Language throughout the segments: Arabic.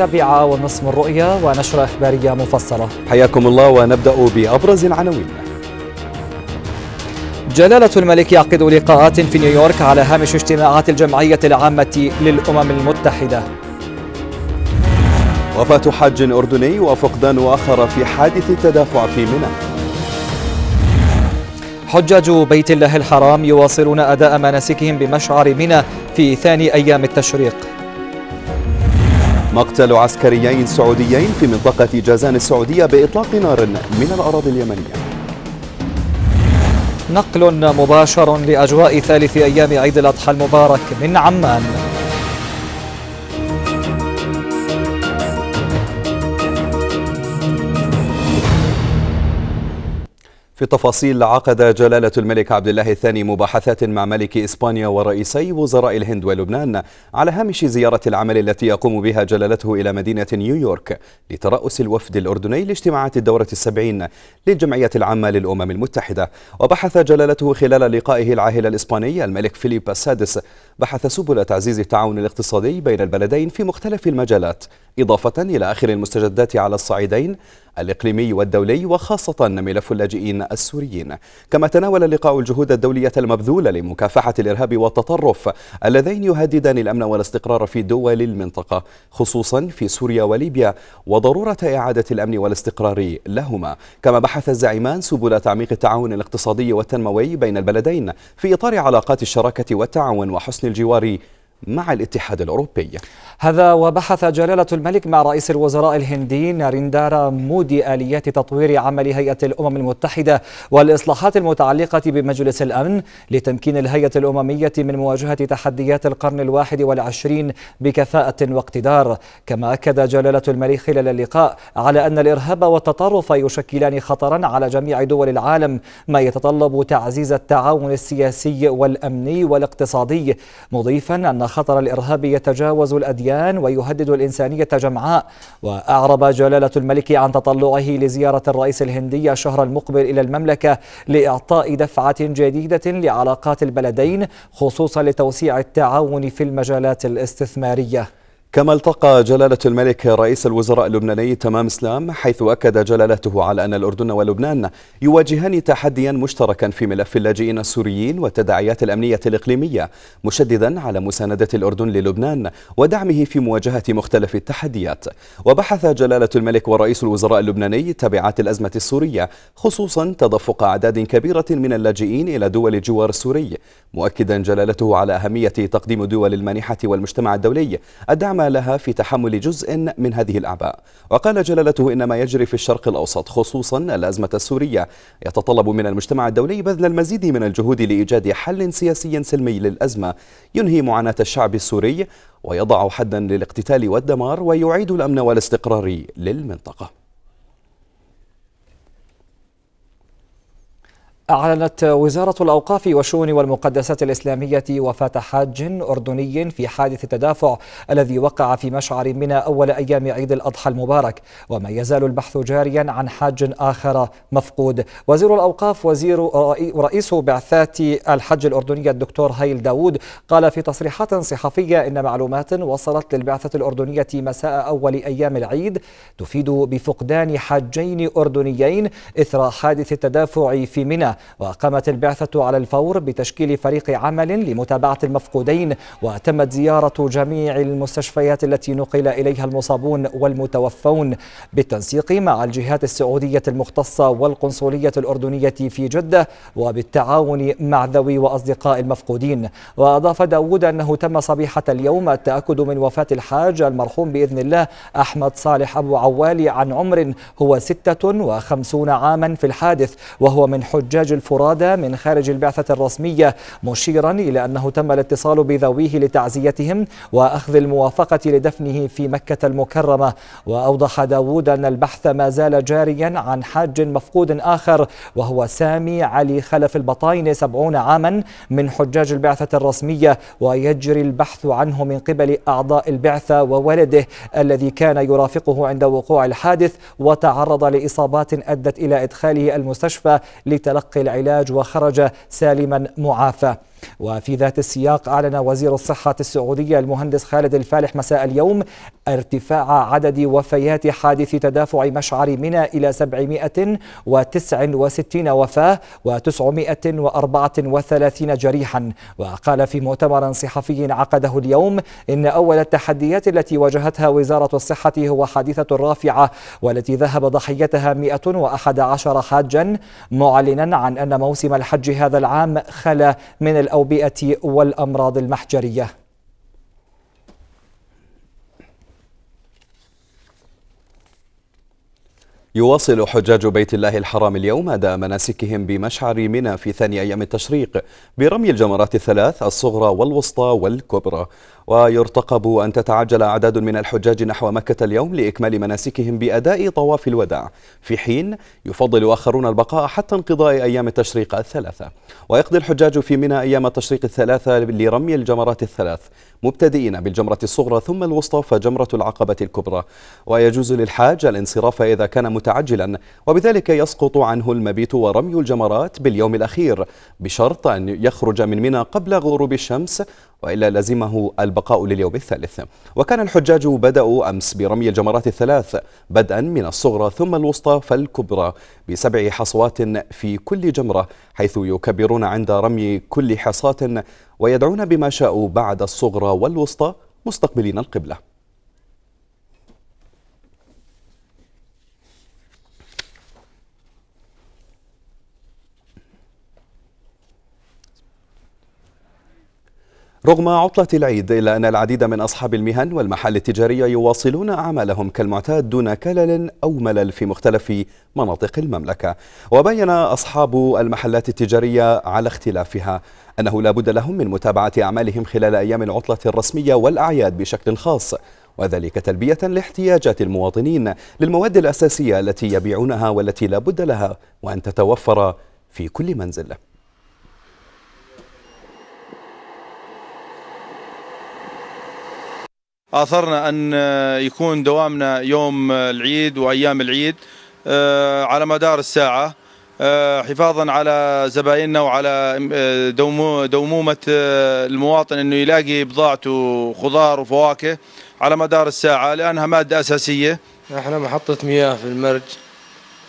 السابعة ونصف من رؤية ونشرة إخبارية مفصلة حياكم الله ونبدأ بأبرز العناوين جلالة الملك يعقد لقاءات في نيويورك على هامش اجتماعات الجمعية العامة للأمم المتحدة وفاة حاج أردني وفقدان آخر في حادث التدافع في منى حجاج بيت الله الحرام يواصلون أداء مناسكهم بمشعر منى في ثاني أيام التشريق مقتل عسكريين سعوديين في منطقة جازان السعودية بإطلاق نار من الأراضي اليمنية نقل مباشر لأجواء ثالث أيام عيد الأضحى المبارك من عمان في تفاصيل عقد جلالة الملك عبد الله الثاني مباحثات مع ملك إسبانيا ورئيسي وزراء الهند ولبنان على هامش زيارة العمل التي يقوم بها جلالته إلى مدينة نيويورك لترأس الوفد الأردني لاجتماعات الدورة السبعين للجمعية العامة للأمم المتحدة وبحث جلالته خلال لقائه العاهل الإسباني الملك فيليب السادس بحث سبل تعزيز التعاون الاقتصادي بين البلدين في مختلف المجالات إضافة إلى آخر المستجدات على الصعيدين الإقليمي والدولي وخاصة ملف اللاجئين السوريين كما تناول اللقاء الجهود الدولية المبذولة لمكافحة الإرهاب والتطرف اللذين يهددان الأمن والاستقرار في دول المنطقة خصوصا في سوريا وليبيا وضرورة إعادة الأمن والاستقرار لهما كما بحث الزعيمان سبل تعميق التعاون الاقتصادي والتنموي بين البلدين في إطار علاقات الشراكة والتعاون وحسن الجوار مع الاتحاد الأوروبي هذا وبحث جلالة الملك مع رئيس الوزراء الهندي ناريندارا مودي آليات تطوير عمل هيئة الأمم المتحدة والإصلاحات المتعلقة بمجلس الأمن لتمكين الهيئة الأممية من مواجهة تحديات القرن الواحد والعشرين بكفاءة واقتدار كما أكد جلالة الملك خلال اللقاء على أن الإرهاب والتطرف يشكلان خطرا على جميع دول العالم ما يتطلب تعزيز التعاون السياسي والأمني والاقتصادي مضيفا أن خطر الإرهاب يتجاوز الأديان ويهدد الإنسانية جمعاء وأعرب جلالة الملك عن تطلعه لزيارة الرئيس الهندي الشهر المقبل إلى المملكة لإعطاء دفعة جديدة لعلاقات البلدين خصوصا لتوسيع التعاون في المجالات الاستثمارية كما التقى جلالة الملك رئيس الوزراء اللبناني تمام اسلام حيث أكد جلالته على أن الأردن ولبنان يواجهان تحديا مشتركا في ملف اللاجئين السوريين والتداعيات الأمنية الإقليمية مشددا على مساندة الأردن للبنان ودعمه في مواجهة مختلف التحديات وبحث جلالة الملك ورئيس الوزراء اللبناني تبعات الأزمة السورية خصوصا تدفق أعداد كبيرة من اللاجئين إلى دول الجوار السوري مؤكدا جلالته على أهمية تقديم دول المانحة والمجتمع الدولي الدعم ما لها في تحمل جزء من هذه الأعباء وقال جلالته إن ما يجري في الشرق الأوسط خصوصا الأزمة السورية يتطلب من المجتمع الدولي بذل المزيد من الجهود لإيجاد حل سياسي سلمي للأزمة ينهي معاناة الشعب السوري ويضع حدا للاقتتال والدمار ويعيد الأمن والاستقرار للمنطقة أعلنت وزارة الأوقاف والشؤون والمقدسات الإسلامية وفاة حاج أردني في حادث التدافع الذي وقع في مشعر منى أول أيام عيد الأضحى المبارك وما يزال البحث جاريا عن حاج آخر مفقود وزير الأوقاف وزير رئيس بعثات الحج الأردنية الدكتور هايل داود قال في تصريحات صحفية إن معلومات وصلت للبعثة الأردنية مساء أول أيام العيد تفيد بفقدان حاجين أردنيين إثر حادث التدافع في منى وقامت البعثة على الفور بتشكيل فريق عمل لمتابعة المفقودين وتمت زيارة جميع المستشفيات التي نقل إليها المصابون والمتوفون بالتنسيق مع الجهات السعودية المختصة والقنصلية الأردنية في جدة وبالتعاون مع ذوي وأصدقاء المفقودين وأضاف داود أنه تم صبيحة اليوم التأكد من وفاة الحاج المرحوم بإذن الله أحمد صالح أبو عوالي عن عمر هو 56 عاما في الحادث وهو من حجاج العلاج الفرادى من خارج البعثة الرسمية مشيرا إلى أنه تم الاتصال بذويه لتعزيتهم وأخذ الموافقة لدفنه في مكة المكرمة وأوضح داوود أن البحث ما زال جاريا عن حاج مفقود آخر وهو سامي علي خلف البطاين سبعون عاما من حجاج البعثة الرسمية ويجري البحث عنه من قبل أعضاء البعثة وولده الذي كان يرافقه عند وقوع الحادث وتعرض لإصابات أدت إلى إدخاله المستشفى لتلقي تلقي العلاج وخرج سالما معافى وفي ذات السياق أعلن وزير الصحة السعودية المهندس خالد الفالح مساء اليوم ارتفاع عدد وفيات حادث تدافع مشعر منى إلى 769 وفاة و934 جريحا وقال في مؤتمر صحفي عقده اليوم إن أول التحديات التي واجهتها وزارة الصحة هو حادثة الرافعة والتي ذهب ضحيتها 111 حاجا معلنا عن أن موسم الحج هذا العام خلى من الأوبئة والأمراض المحجرية يواصل حجاج بيت الله الحرام اليوم أداء مناسكهم بمشعر منى في ثاني أيام التشريق برمي الجمرات الثلاث الصغرى والوسطى والكبرى ويرتقب أن تتعجل أعداد من الحجاج نحو مكة اليوم لإكمال مناسكهم بأداء طواف الوداع في حين يفضل آخرون البقاء حتى انقضاء أيام التشريق الثلاثة ويقضي الحجاج في منى أيام التشريق الثلاثة لرمي الجمرات الثلاث مبتدئين بالجمرة الصغرى ثم الوسطى فجمرة العقبة الكبرى ويجوز للحاج الانصراف إذا كان متعجلا وبذلك يسقط عنه المبيت ورمي الجمرات باليوم الأخير بشرط أن يخرج من منى قبل غروب الشمس وإلا لزمه البقاء لليوم الثالث وكان الحجاج بدأوا أمس برمي الجمرات الثلاث بدءا من الصغرى ثم الوسطى فالكبرى بسبع حصوات في كل جمرة حيث يكبرون عند رمي كل حصاة ويدعون بما شاءوا بعد الصغرى والوسطى مستقبلين القبله رغم عطلة العيد إلا أن العديد من أصحاب المهن والمحال التجارية يواصلون أعمالهم كالمعتاد دون كلل أو ملل في مختلف مناطق المملكة وبين أصحاب المحلات التجارية على اختلافها أنه لا بد لهم من متابعة أعمالهم خلال أيام العطلة الرسمية والأعياد بشكل خاص وذلك تلبية لاحتياجات المواطنين للمواد الأساسية التي يبيعونها والتي لا بد لها وأن تتوفر في كل منزل اثرنا ان يكون دوامنا يوم العيد وايام العيد آه، على مدار الساعه آه، حفاظا على زبائننا وعلى آه، دومومه المواطن انه يلاقي بضاعته خضار وفواكه على مدار الساعه لانها ماده اساسيه. احنا محطه مياه في المرج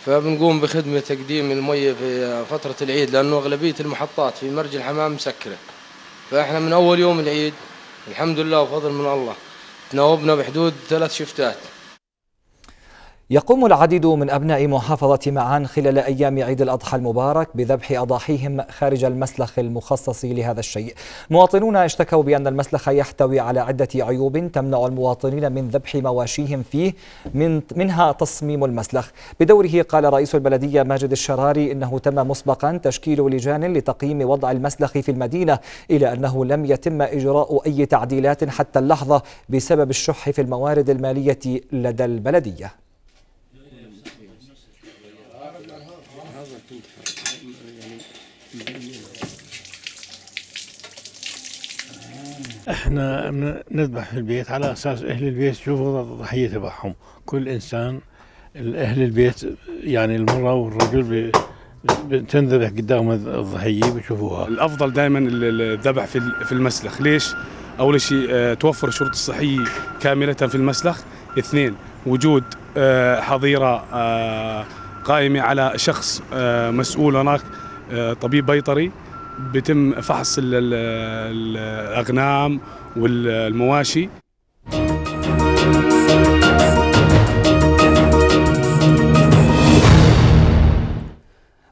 فبنقوم بخدمه تقديم الميه في فتره العيد لانه اغلبيه المحطات في مرج الحمام مسكره. فاحنا من اول يوم العيد الحمد لله وفضل من الله تناوبنا بحدود ثلاث شفتات يقوم العديد من أبناء محافظة معان خلال أيام عيد الأضحى المبارك بذبح أضاحيهم خارج المسلخ المخصص لهذا الشيء مواطنون اشتكوا بأن المسلخ يحتوي على عدة عيوب تمنع المواطنين من ذبح مواشيهم فيه من منها تصميم المسلخ بدوره قال رئيس البلدية ماجد الشراري إنه تم مسبقا تشكيل لجان لتقييم وضع المسلخ في المدينة إلى أنه لم يتم إجراء أي تعديلات حتى اللحظة بسبب الشح في الموارد المالية لدى البلدية احنا نذبح في البيت على اساس اهل البيت يشوفوا الضحيه تبعهم كل انسان اهل البيت يعني المراه والرجل بتنذبح قدام الضحيه بيشوفوها الافضل دائما الذبح في المسلخ ليش اول شيء آه، توفر الشروط الصحيه كامله في المسلخ اثنين وجود آه، حظيره آه، قائمه على شخص مسؤول هناك طبيب بيطري بيتم فحص الاغنام والمواشي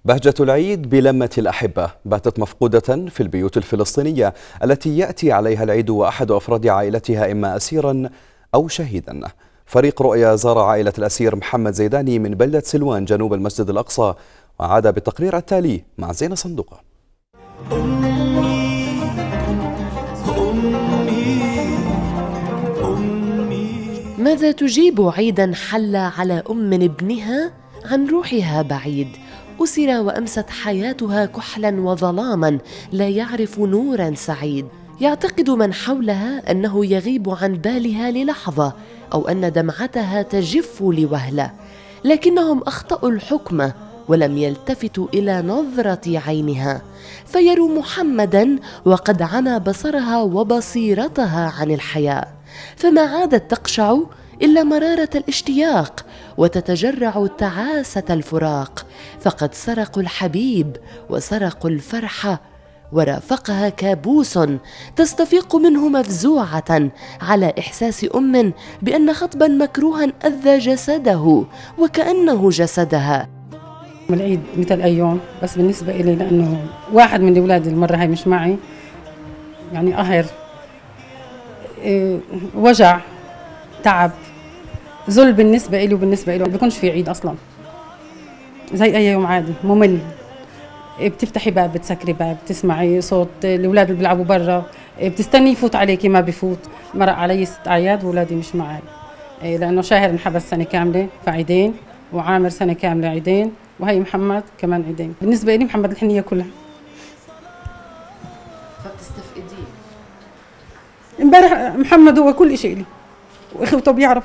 بهجة العيد بلمة الأحبة باتت مفقودة في البيوت الفلسطينية التي يأتي عليها العيد وأحد أفراد عائلتها إما أسيرا أو شهيدا فريق رؤيا زار عائلة الأسير محمد زيداني من بلدة سلوان جنوب المسجد الأقصى وعاد بالتقرير التالي مع زينة صندوقه أمي أمي أمي ماذا تجيب عيدا حل على أم ابنها عن روحها بعيد أسر وأمست حياتها كحلا وظلاما لا يعرف نورا سعيد يعتقد من حولها أنه يغيب عن بالها للحظة أو أن دمعتها تجف لوهلة لكنهم أخطأوا الحكمة ولم يلتفت الى نظره عينها فيروا محمدا وقد عمى بصرها وبصيرتها عن الحياه فما عادت تقشع الا مراره الاشتياق وتتجرع تعاسه الفراق فقد سرقوا الحبيب وسرقوا الفرحه ورافقها كابوس تستفيق منه مفزوعه على احساس ام بان خطبا مكروها اذى جسده وكانه جسدها العيد مثل أي يوم بس بالنسبة إلي لأنه واحد من أولادي المرة هاي مش معي يعني قهر إيه، وجع تعب ذل بالنسبة إلي وبالنسبة إله بيكونش في عيد أصلا زي أي يوم عادي ممل إيه، بتفتحي باب بتسكري باب بتسمعي صوت الاولاد اللي بيلعبوا برا إيه، بتستني يفوت عليكي ما بفوت مرق علي ست اعياد واولادي مش معي لانه شاهر انحبس سنه كامله فعيدين وعامر سنه كامله عيدين وهي محمد كمان عيدين بالنسبه لي محمد الحنيه كلها فبتستفقديه امبارح محمد هو كل شيء لي واخوته بيعرف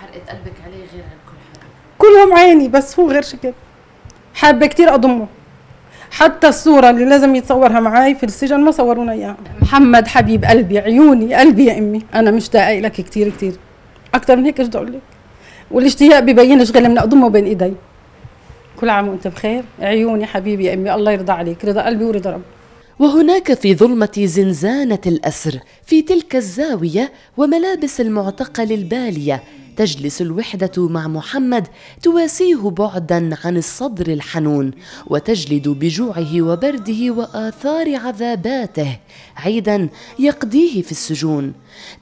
حرقه قلبك عليه غير عن كل حدا كلهم عيني بس هو غير شكل حابه كثير اضمه حتى الصوره اللي لازم يتصورها معي في السجن ما صورونا اياها محمد حبيب قلبي عيوني قلبي يا امي انا مشتاقه لك كثير كثير اكثر من هيك ايش بدي اقول لك والاشتياق ببينش غير من اضمه بين ايدي كل عام وانت بخير عيوني حبيبي يا امي الله يرضى عليك رضا قلبي ورضا رب وهناك في ظلمة زنزانة الأسر في تلك الزاوية وملابس المعتقل البالية تجلس الوحدة مع محمد تواسيه بعدا عن الصدر الحنون وتجلد بجوعه وبرده وآثار عذاباته عيدا يقضيه في السجون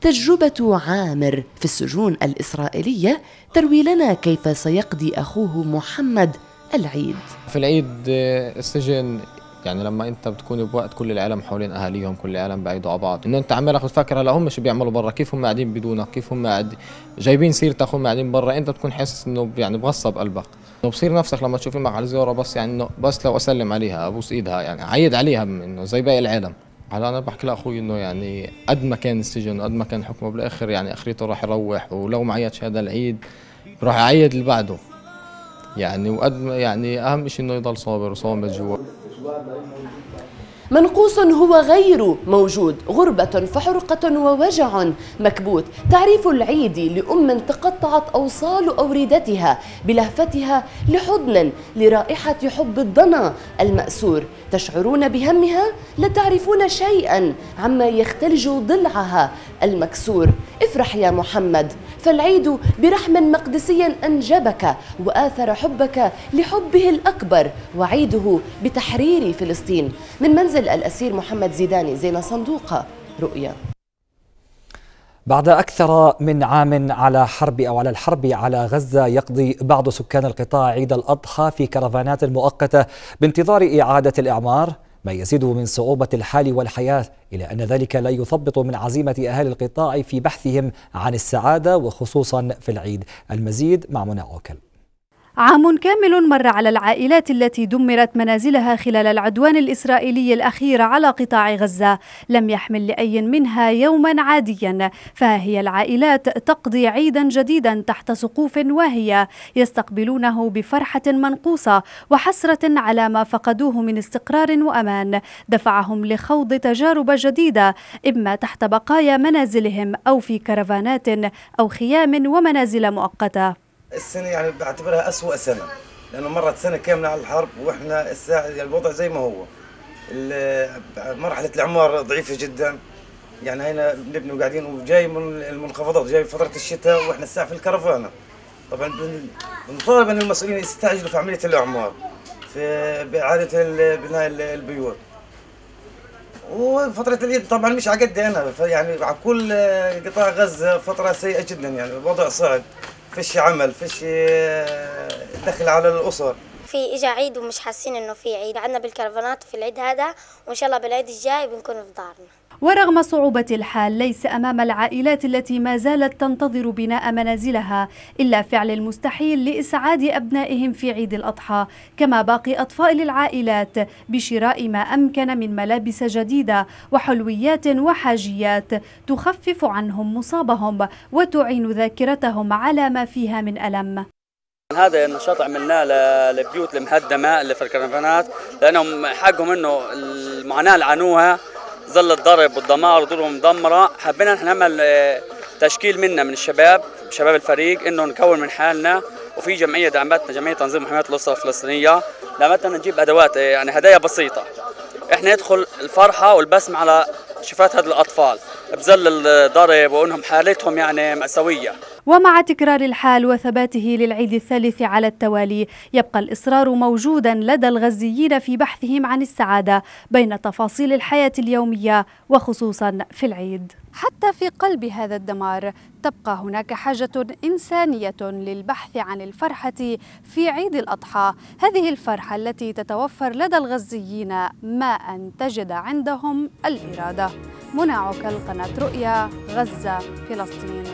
تجربة عامر في السجون الإسرائيلية تروي لنا كيف سيقضي أخوه محمد العيد في العيد آه، السجن يعني لما انت بتكون بوقت كل العالم حوالين اهاليهم كل العالم بعيدوا على بعض انه انت عمالك بتفكر هلا هم شو بيعملوا برا كيف هم قاعدين بدونك كيف هم قاعد جايبين سيرتك هم قاعدين برا انت بتكون حاسس انه يعني بغصب قلبك انه بصير نفسك لما تشوف امك على زياره بس يعني انه بس لو اسلم عليها ابوس ايدها يعني عيد عليها انه زي باقي العالم هلا انا بحكي لاخوي انه يعني قد ما كان السجن قد ما كان حكمه بالاخر يعني اخريته راح يروح ولو ما عيطش هذا العيد راح يعيد اللي بعده يعني وقد يعني اهم شيء انه يضل صابر وصامد جوا منقوص هو غير موجود غربة فحرقة ووجع مكبوت تعريف العيد لأم تقطعت أوصال أوردتها بلهفتها لحضن لرائحة حب الضنا المأسور تشعرون بهمها لا تعرفون شيئا عما يختلج ضلعها المكسور افرح يا محمد فالعيد برحم مقدسي أنجبك وآثر حبك لحبه الأكبر وعيده بتحرير فلسطين من منزل الأسير محمد زيداني زين صندوقة رؤيا بعد أكثر من عام على حرب أو على الحرب على غزة يقضي بعض سكان القطاع عيد الأضحى في كرفانات مؤقتة بانتظار إعادة الإعمار ما يزيد من صعوبة الحال والحياة إلى أن ذلك لا يثبط من عزيمة أهالي القطاع في بحثهم عن السعادة وخصوصا في العيد المزيد مع منى عوكل عام كامل مر على العائلات التي دمرت منازلها خلال العدوان الإسرائيلي الأخير على قطاع غزة لم يحمل لأي منها يوما عاديا فهي العائلات تقضي عيدا جديدا تحت سقوف واهية يستقبلونه بفرحة منقوصة وحسرة على ما فقدوه من استقرار وأمان دفعهم لخوض تجارب جديدة إما تحت بقايا منازلهم أو في كرفانات أو خيام ومنازل مؤقتة السنه يعني بعتبرها أسوأ سنه لانه مرت سنه كامله على الحرب واحنا الساعه يعني الوضع زي ما هو مرحله العمار ضعيفه جدا يعني هنا نبني وقاعدين وجاي من المنخفضات جاي فتره الشتاء واحنا الساعه في الكرفانه طبعا بنطالب ان المسؤولين يستعجلوا في عمليه الاعمار في باعاده بناء البيوت وفترة العيد طبعا مش على قدي انا يعني على كل قطاع غزة فترة سيئة جدا يعني الوضع صعب فيش عمل فيش آه، دخل على الاسر في اجى عيد ومش حاسين انه في عيد عندنا بالكرفانات في العيد هذا وان شاء الله بالعيد الجاي بنكون في دارنا ورغم صعوبة الحال ليس أمام العائلات التي ما زالت تنتظر بناء منازلها إلا فعل المستحيل لإسعاد أبنائهم في عيد الأضحى كما باقي أطفال العائلات بشراء ما أمكن من ملابس جديدة وحلويات وحاجيات تخفف عنهم مصابهم وتعين ذاكرتهم على ما فيها من ألم هذا النشاط عملناه للبيوت المهدمه اللي في الكرنفانات لانهم حقهم انه المعاناه اللي عانوها ظل الضرب والدمار ودورهم مدمره حبينا نحن نعمل آه، تشكيل منا من الشباب شباب الفريق انه نكون من حالنا وفي جمعيه دعمتنا جمعيه تنظيم محاماه الاسره الفلسطينيه دعمتنا نجيب ادوات آه، يعني هدايا بسيطه احنا ندخل الفرحه والبسمه على شفات هذه الاطفال بظل الضرب وانهم حالتهم يعني مأساويه ومع تكرار الحال وثباته للعيد الثالث على التوالي يبقى الإصرار موجودا لدى الغزيين في بحثهم عن السعادة بين تفاصيل الحياة اليومية وخصوصا في العيد حتى في قلب هذا الدمار تبقى هناك حاجة إنسانية للبحث عن الفرحة في عيد الأضحى هذه الفرحة التي تتوفر لدى الغزيين ما أن تجد عندهم الإرادة مناعك القناة رؤيا غزة فلسطين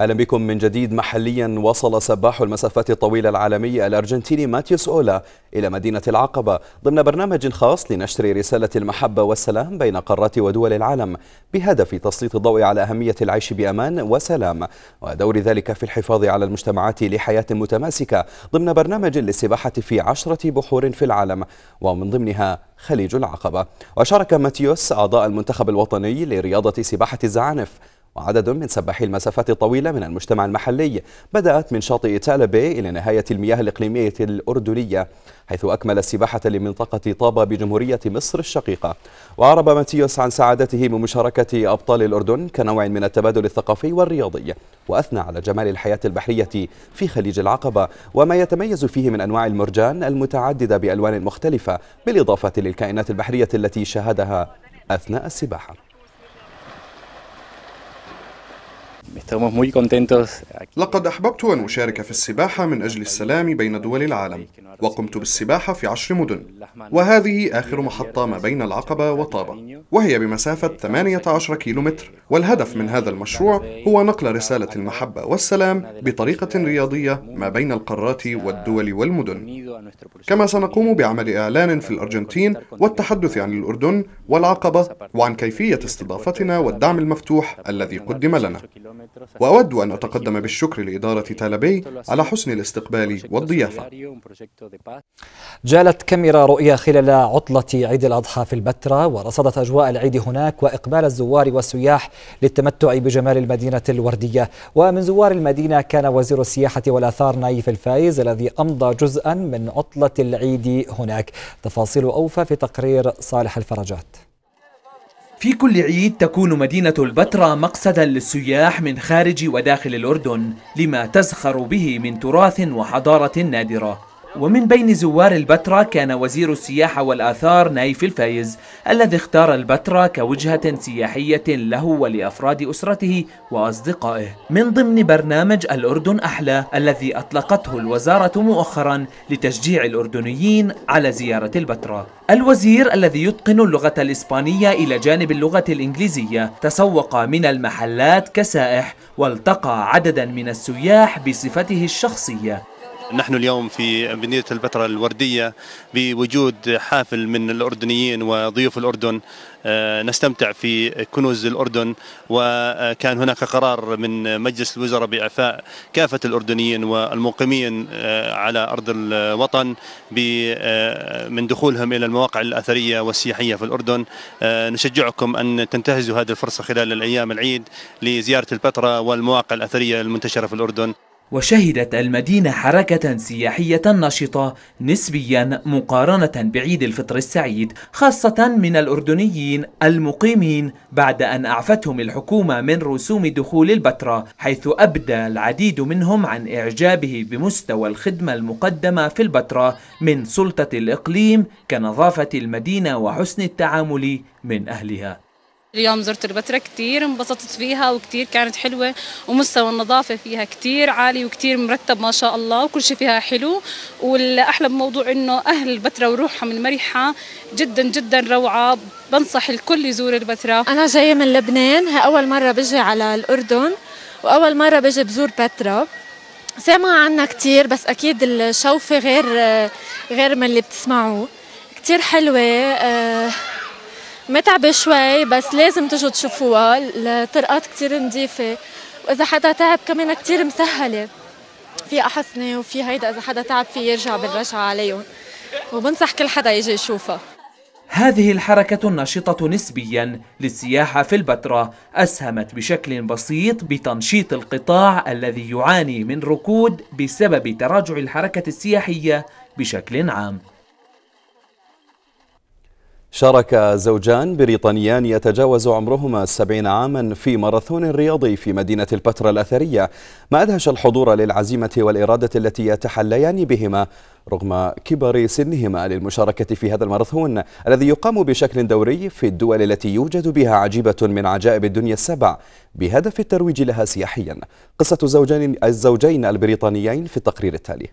أهلا بكم من جديد محليا وصل سباح المسافات الطويلة العالمي الأرجنتيني ماتيوس أولا إلى مدينة العقبة ضمن برنامج خاص لنشر رسالة المحبة والسلام بين قارات ودول العالم بهدف تسليط الضوء على أهمية العيش بأمان وسلام ودور ذلك في الحفاظ على المجتمعات لحياة متماسكة ضمن برنامج للسباحة في عشرة بحور في العالم ومن ضمنها خليج العقبة وشارك ماتيوس أعضاء المنتخب الوطني لرياضة سباحة الزعانف وعدد من سباحي المسافات الطويلة من المجتمع المحلي بدأت من شاطئ تالبي إلى نهاية المياه الإقليمية الأردنية حيث أكمل السباحة لمنطقة طابة بجمهورية مصر الشقيقة وأعرب ماتيوس عن سعادته بمشاركة أبطال الأردن كنوع من التبادل الثقافي والرياضي وأثنى على جمال الحياة البحرية في خليج العقبة وما يتميز فيه من أنواع المرجان المتعددة بألوان مختلفة بالإضافة للكائنات البحرية التي شاهدها أثناء السباحة لقد أحببت أن أشارك في السباحة من أجل السلام بين دول العالم وقمت بالسباحة في عشر مدن وهذه آخر محطة ما بين العقبة وطابة وهي بمسافة 18 كيلومتر والهدف من هذا المشروع هو نقل رسالة المحبة والسلام بطريقة رياضية ما بين القارات والدول والمدن كما سنقوم بعمل إعلان في الأرجنتين والتحدث عن الأردن والعقبة وعن كيفية استضافتنا والدعم المفتوح الذي قدم لنا وأود أن أتقدم بالشكر لإدارة تالابي على حسن الاستقبال والضيافة جالت كاميرا رؤية خلال عطلة عيد الأضحى في البتراء ورصدت أجواء العيد هناك وإقبال الزوار والسياح للتمتع بجمال المدينة الوردية ومن زوار المدينة كان وزير السياحة والآثار نايف الفايز الذي أمضى جزءا من عطلة العيد هناك تفاصيل أوفى في تقرير صالح الفرجات في كل عيد تكون مدينة البتراء مقصدا للسياح من خارج وداخل الأردن لما تزخر به من تراث وحضارة نادرة ومن بين زوار البتراء كان وزير السياحة والآثار نايف الفايز الذي اختار البتراء كوجهة سياحية له ولأفراد أسرته وأصدقائه من ضمن برنامج الأردن أحلى الذي أطلقته الوزارة مؤخرا لتشجيع الأردنيين على زيارة البتراء الوزير الذي يتقن اللغة الإسبانية إلى جانب اللغة الإنجليزية تسوق من المحلات كسائح والتقى عددا من السياح بصفته الشخصية نحن اليوم في مدينة البتراء الوردية بوجود حافل من الأردنيين وضيوف الأردن آه، نستمتع في كنوز الأردن وكان هناك قرار من مجلس الوزراء بإعفاء كافة الأردنيين والمقيمين آه، على أرض الوطن آه، من دخولهم إلى المواقع الأثرية والسياحية في الأردن نشجعكم أن تنتهزوا هذه الفرصة خلال الأيام العيد لزيارة البتراء والمواقع الأثرية المنتشرة في الأردن وشهدت المدينة حركة سياحية نشطة نسبيا مقارنة بعيد الفطر السعيد خاصة من الأردنيين المقيمين بعد أن أعفتهم الحكومة من رسوم دخول البتراء حيث أبدى العديد منهم عن إعجابه بمستوى الخدمة المقدمة في البتراء من سلطة الإقليم كنظافة المدينة وحسن التعامل من أهلها اليوم زرت البتراء كثير انبسطت فيها وكثير كانت حلوة ومستوى النظافة فيها كثير عالي وكثير مرتب ما شاء الله وكل شيء فيها حلو والأحلى بموضوع إنه أهل البتراء وروحها من مريحة جدا جدا روعة بنصح الكل يزور البتراء أنا جاية من لبنان هي أول مرة بجي على الأردن وأول مرة بجي بزور بتراء سامع عنها كثير بس أكيد الشوفة غير غير من اللي بتسمعوه كثير حلوة أه متعبة شوي بس لازم تجوا تشوفوها الطرقات كتير نظيفة وإذا حدا تعب كمان كتير مسهلة في أحسنة وفي هيدا إذا حدا تعب فيه يرجع بالرجعة عليهم وبنصح كل حدا يجي يشوفها هذه الحركة النشطة نسبيا للسياحة في البتراء أسهمت بشكل بسيط بتنشيط القطاع الذي يعاني من ركود بسبب تراجع الحركة السياحية بشكل عام شارك زوجان بريطانيان يتجاوز عمرهما السبعين عاما في ماراثون رياضي في مدينة البتراء الأثرية ما أدهش الحضور للعزيمة والإرادة التي يتحليان بهما رغم كبر سنهما للمشاركة في هذا الماراثون الذي يقام بشكل دوري في الدول التي يوجد بها عجيبة من عجائب الدنيا السبع بهدف الترويج لها سياحيا قصة الزوجين البريطانيين في التقرير التالي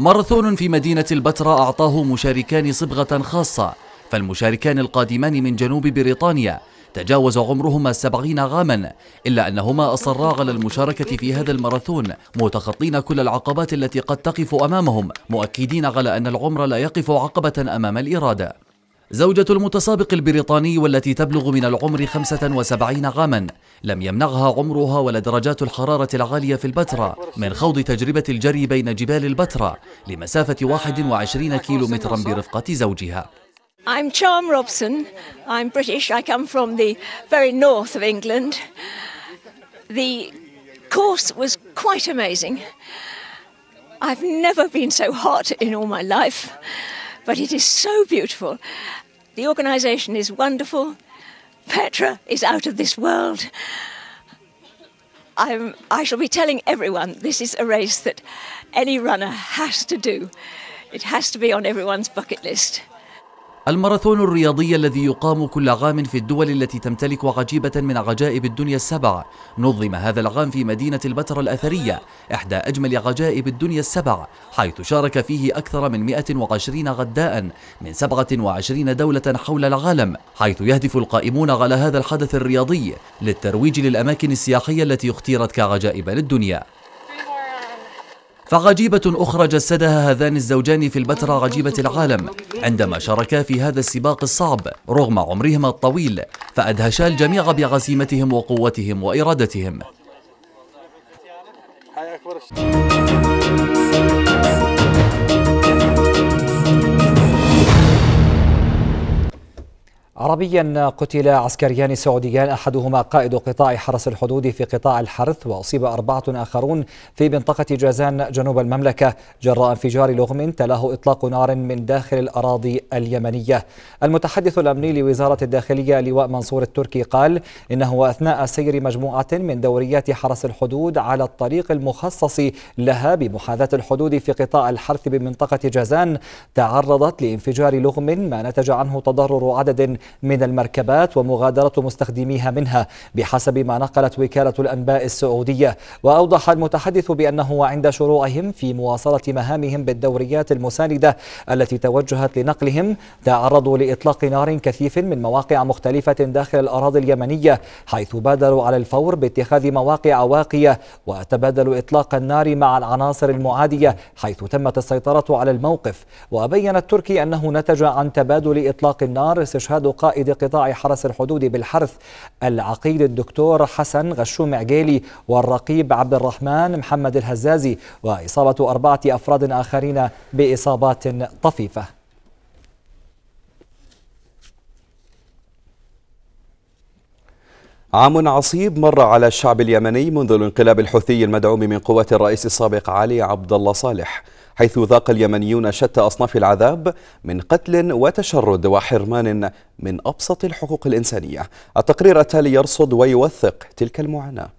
ماراثون في مدينة البتراء أعطاه مشاركان صبغة خاصة فالمشاركان القادمان من جنوب بريطانيا تجاوز عمرهما السبعين عاما إلا أنهما أصرا على المشاركة في هذا الماراثون متخطين كل العقبات التي قد تقف أمامهم مؤكدين على أن العمر لا يقف عقبة أمام الإرادة زوجة المتسابق البريطاني والتي تبلغ من العمر 75 عاما لم يمنعها عمرها ولا درجات الحرارة العالية في البتراء من خوض تجربة الجري بين جبال البتراء لمسافة 21 كيلو مترا برفقة زوجها I'm Charm Robson. I'm British. I come from the very north of England. The course was quite amazing. I've never been so hot in all my life. but it is so beautiful. The organisation is wonderful. Petra is out of this world. I'm, I shall be telling everyone this is a race that any runner has to do. It has to be on everyone's bucket list. الماراثون الرياضي الذي يقام كل عام في الدول التي تمتلك عجيبة من عجائب الدنيا السبع نظم هذا العام في مدينة البتر الأثرية إحدى أجمل عجائب الدنيا السبع حيث شارك فيه أكثر من 120 غداء من 27 دولة حول العالم حيث يهدف القائمون على هذا الحدث الرياضي للترويج للأماكن السياحية التي اختيرت كعجائب للدنيا فعجيبة أخرى جسدها هذان الزوجان في البتراء عجيبة العالم عندما شاركا في هذا السباق الصعب رغم عمرهما الطويل فأدهشا الجميع بعزيمتهم وقوتهم وإرادتهم عربيا قتل عسكريان سعوديان احدهما قائد قطاع حرس الحدود في قطاع الحرث واصيب اربعه اخرون في منطقه جازان جنوب المملكه جراء انفجار لغم تلاه اطلاق نار من داخل الاراضي اليمنيه. المتحدث الامني لوزاره الداخليه لواء منصور التركي قال انه اثناء سير مجموعه من دوريات حرس الحدود على الطريق المخصص لها بمحاذاه الحدود في قطاع الحرث بمنطقه جازان تعرضت لانفجار لغم ما نتج عنه تضرر عدد من المركبات ومغادرة مستخدميها منها بحسب ما نقلت وكالة الأنباء السعودية وأوضح المتحدث بأنه عند شروعهم في مواصلة مهامهم بالدوريات المساندة التي توجهت لنقلهم تعرضوا لإطلاق نار كثيف من مواقع مختلفة داخل الأراضي اليمنية حيث بادروا على الفور باتخاذ مواقع واقية وتبادلوا إطلاق النار مع العناصر المعادية حيث تمت السيطرة على الموقف وبين التركي أنه نتج عن تبادل إطلاق النار استشهاد قائد قطاع حرس الحدود بالحرث العقيد الدكتور حسن غشوم عجالي والرقيب عبد الرحمن محمد الهزازي وإصابة أربعة أفراد آخرين بإصابات طفيفة عام عصيب مر على الشعب اليمني منذ الانقلاب الحوثي المدعوم من قوات الرئيس السابق علي عبد الله صالح حيث ذاق اليمنيون شتى أصناف العذاب من قتل وتشرد وحرمان من أبسط الحقوق الإنسانية التقرير التالي يرصد ويوثق تلك المعاناة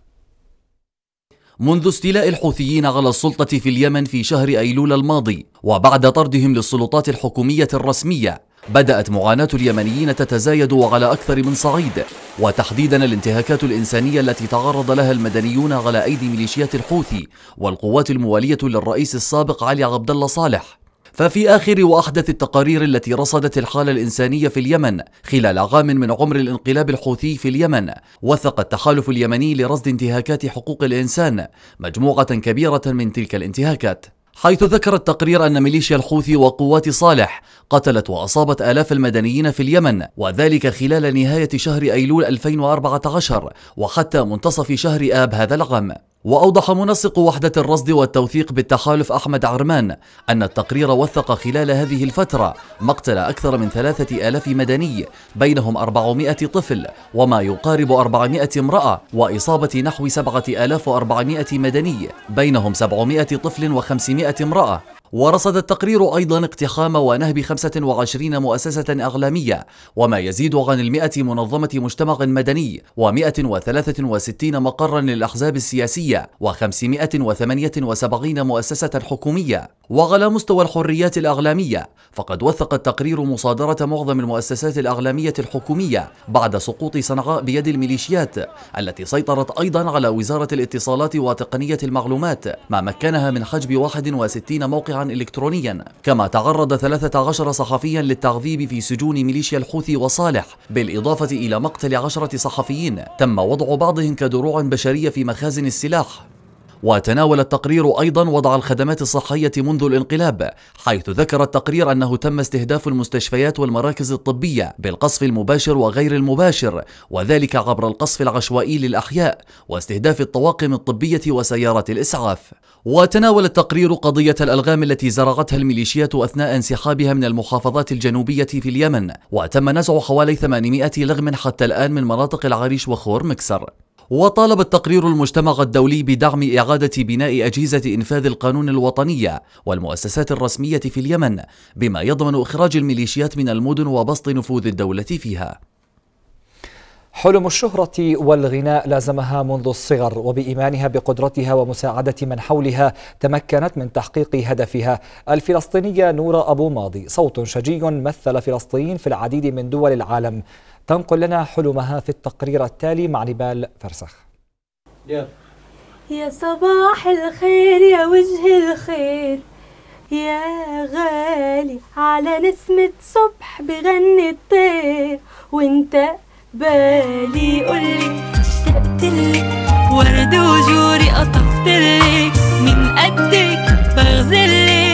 منذ استيلاء الحوثيين على السلطة في اليمن في شهر أيلول الماضي وبعد طردهم للسلطات الحكومية الرسمية بدأت معاناة اليمنيين تتزايد على أكثر من صعيد وتحديدا الانتهاكات الإنسانية التي تعرض لها المدنيون على أيدي ميليشيات الحوثي والقوات الموالية للرئيس السابق علي عبدالله صالح ففي آخر وأحدث التقارير التي رصدت الحالة الإنسانية في اليمن خلال عام من عمر الانقلاب الحوثي في اليمن وثق التحالف اليمني لرصد انتهاكات حقوق الإنسان مجموعة كبيرة من تلك الانتهاكات حيث ذكر التقرير أن ميليشيا الحوثي وقوات صالح قتلت وأصابت آلاف المدنيين في اليمن وذلك خلال نهاية شهر أيلول 2014 وحتى منتصف شهر آب هذا العام وأوضح منسق وحدة الرصد والتوثيق بالتحالف أحمد عرمان أن التقرير وثق خلال هذه الفترة مقتل أكثر من ثلاثة آلاف مدني بينهم 400 طفل وما يقارب 400 امرأة وإصابة نحو 7400 مدني بينهم 700 طفل و500 امرأة ورصد التقرير أيضا اقتحام ونهب 25 مؤسسة أعلامية وما يزيد عن المئة منظمة مجتمع مدني و163 مقرا للأحزاب السياسية و578 مؤسسة حكومية وعلى مستوى الحريات الأعلامية فقد وثق التقرير مصادرة معظم المؤسسات الأعلامية الحكومية بعد سقوط صنعاء بيد الميليشيات التي سيطرت أيضا على وزارة الاتصالات وتقنية المعلومات ما مكنها من حجب 61 موقع إلكترونيا كما تعرض 13 صحفيا للتعذيب في سجون ميليشيا الحوثي وصالح بالإضافة إلى مقتل عشرة صحفيين تم وضع بعضهم كدروع بشرية في مخازن السلاح وتناول التقرير أيضا وضع الخدمات الصحية منذ الانقلاب حيث ذكر التقرير أنه تم استهداف المستشفيات والمراكز الطبية بالقصف المباشر وغير المباشر وذلك عبر القصف العشوائي للأحياء واستهداف الطواقم الطبية وسيارات الإسعاف وتناول التقرير قضية الألغام التي زرعتها الميليشيات أثناء انسحابها من المحافظات الجنوبية في اليمن وتم نزع حوالي 800 لغم حتى الآن من مناطق العريش وخور مكسر وطالب التقرير المجتمع الدولي بدعم إعادة بناء أجهزة إنفاذ القانون الوطنية والمؤسسات الرسمية في اليمن بما يضمن إخراج الميليشيات من المدن وبسط نفوذ الدولة فيها حلم الشهرة والغناء لازمها منذ الصغر وبإيمانها بقدرتها ومساعدة من حولها تمكنت من تحقيق هدفها الفلسطينية نورة أبو ماضي صوت شجي مثل فلسطين في العديد من دول العالم تنقل لنا حلمها في التقرير التالي مع نبال فرسخ يا صباح الخير يا وجه الخير يا غالي على نسمة صبح بغني الطير وانت بالي قولي اشتقت لك ورد وجوري قطفت لك من قدك بغزلك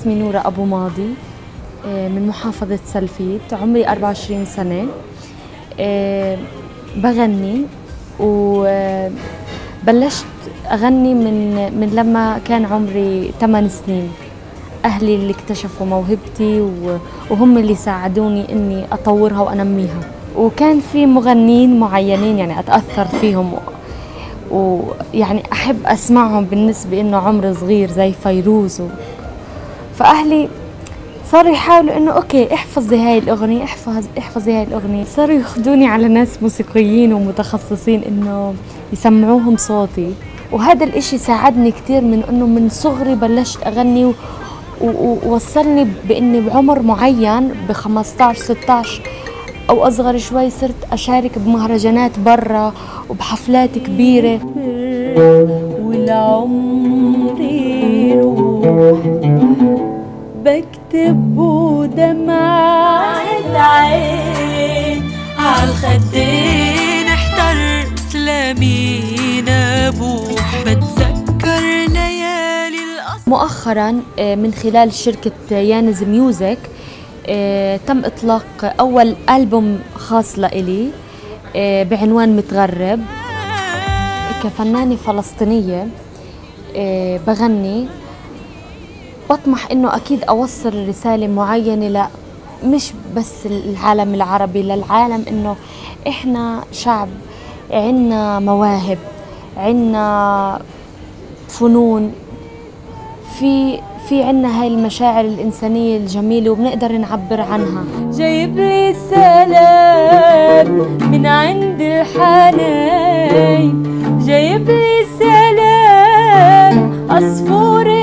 اسمي نورة أبو ماضي آه، من محافظة سلفيت عمري 24 سنة آه، بغني وبلشت آه، أغني من من لما كان عمري 8 سنين أهلي اللي اكتشفوا موهبتي وهم اللي ساعدوني إني أطورها وأنميها وكان في مغنيين معينين يعني أتأثر فيهم ويعني أحب أسمعهم بالنسبة إنه عمر صغير زي فيروز فأهلي صاروا يحاولوا انه اوكي احفظي هاي الاغنيه احفظ احفظي هاي الاغنيه صاروا ياخذوني على ناس موسيقيين ومتخصصين انه يسمعوهم صوتي وهذا الاشي ساعدني كثير من انه من صغري بلشت اغني ووصلني باني بعمر معين ب 15 16 او اصغر شوي صرت اشارك بمهرجانات برا وبحفلات كبيره والعمر يروح بكتب ودمع العين عالخدين احترت لمين ابوح بتذكر ليالي القصر مؤخرا آه، من خلال شركة يانز ميوزك آه، تم إطلاق أول ألبوم خاص لإلي آه، بعنوان متغرب كفنانة فلسطينية بغني بطمح انه اكيد اوصل رساله معينه لا مش بس العالم العربي للعالم انه احنا شعب عنا مواهب عنا فنون في في عنا هاي المشاعر الإنسانية الجميلة وبنقدر نعبر عنها جايب لي سلام من عند الحنين جايب لي سلام عصفور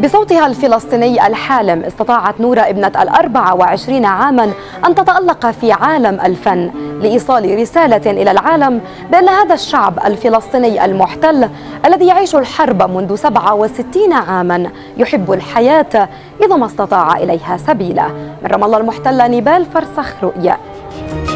بصوتها الفلسطيني الحالم استطاعت نورة ابنة الأربعة وعشرين عاما أن تتألق في عالم الفن لإيصال رسالة إلى العالم بأن هذا الشعب الفلسطيني المحتل الذي يعيش الحرب منذ 67 عاما يحب الحياة إذا ما استطاع إليها سبيلا من رام الله المحتلة نبال فرسخ رؤيا